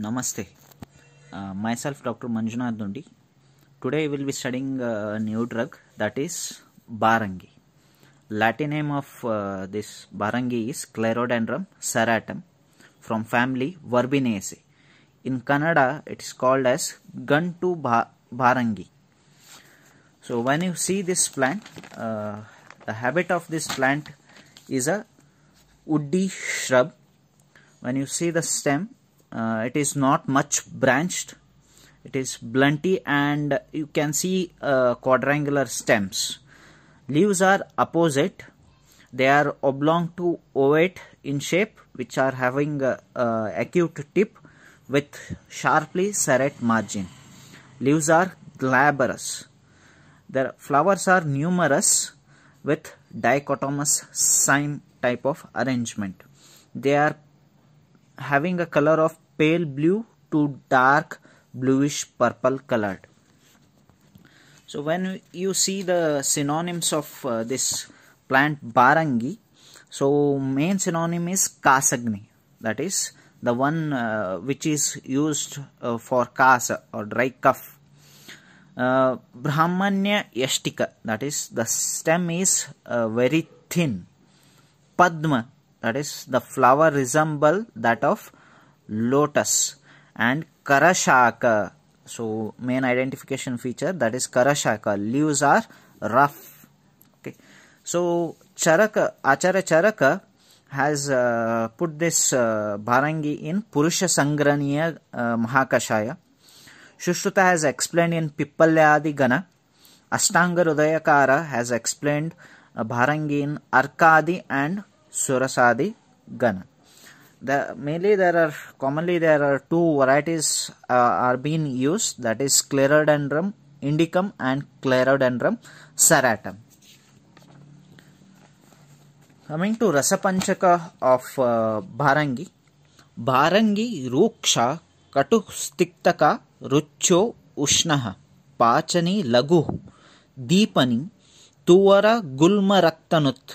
Namaste. Uh, myself Dr. Manjunath Dundi. Today we will be studying uh, a new drug that is Barangi. Latin name of uh, this Barangi is Clerodendrum serratum from family Verbinaceae. In Kannada it is called as Guntu ba Barangi. So when you see this plant, uh, the habit of this plant is a woody shrub. When you see the stem, uh, it is not much branched it is blunty and you can see uh, quadrangular stems leaves are opposite they are oblong to ovate in shape which are having a, a acute tip with sharply serrate margin leaves are glabrous their flowers are numerous with dichotomous cyme type of arrangement they are having a color of pale blue to dark bluish purple colored. So when you see the synonyms of uh, this plant barangi, so main synonym is kasagni, that is the one uh, which is used uh, for kasa or dry cough. Uh, Brahmanya yashtika, that is the stem is uh, very thin. Padma, that is the flower resemble that of lotus and karashaka so main identification feature that is karashaka leaves are rough okay so charaka acharya charaka has uh, put this uh, Bharangi in Purusha Sangraniya uh, Mahakashaya. Shushruta has explained in Pippalyadi Gana. Ashtanga Rudayakara has explained uh, Bharangi in Arkadi and Surasadi Gana. the mainly there are commonly there are two varieties uh, are being used that is sclerodendrum indicum and sclerodendrum serratum coming to rasapanchaka of uh, bharangi bharangi ruksha कटुस्तिक्तका रुच्यो उष्णः पाचनी लघुः दीपनी तुवर गुल्मरक्तनुत्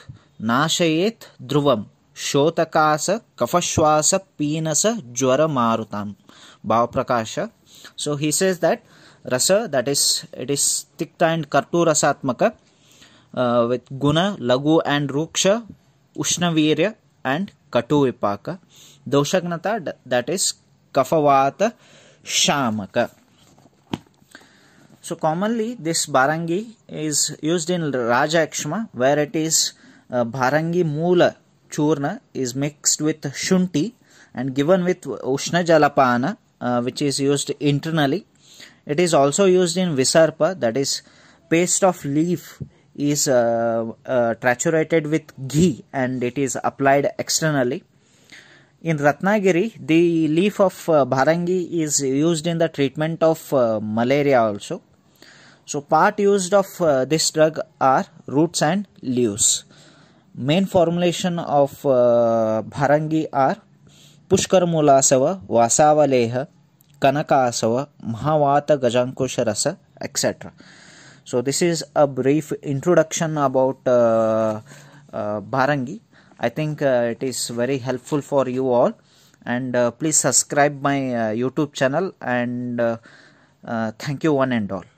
नाशयेत् ध्रुवम् ಶೋತಕಾಸ ಕಫಶ್ವಾಸ ಪೀನಸ ಜ್ವರ ಮಾರುತಾಂ Bhavaprakasha so he says that rasa that is it is tikta and katu rasatmaka with guna laghu and ರೂಕ್ಷ ಉಷ್ಣವೀರ್ಯ and ಕಟು ವಿಪಾಕ ದೋಷಜ್ಞತ that is ಕಫವಾತ ಶಾಮಕ So commonly this Barangi is used in Rajakshma where it is uh, Bharangi Mula churna is mixed with shunti and given with ushna jalapana uh, which is used internally it is also used in visarpa that is paste of leaf is uh, uh, triturated with ghee and it is applied externally in ratnagiri the leaf of uh, bharangi is used in the treatment of uh, malaria also so part used of uh, this drug are roots and leaves main formulation of uh, bharangi are pushkarmulasava vasavaleha kanakasava mahavata gajankusha rasa etc so this is a brief introduction about uh, uh, bharangi i think it is very helpful for you all and please subscribe my youtube channel and thank you one and all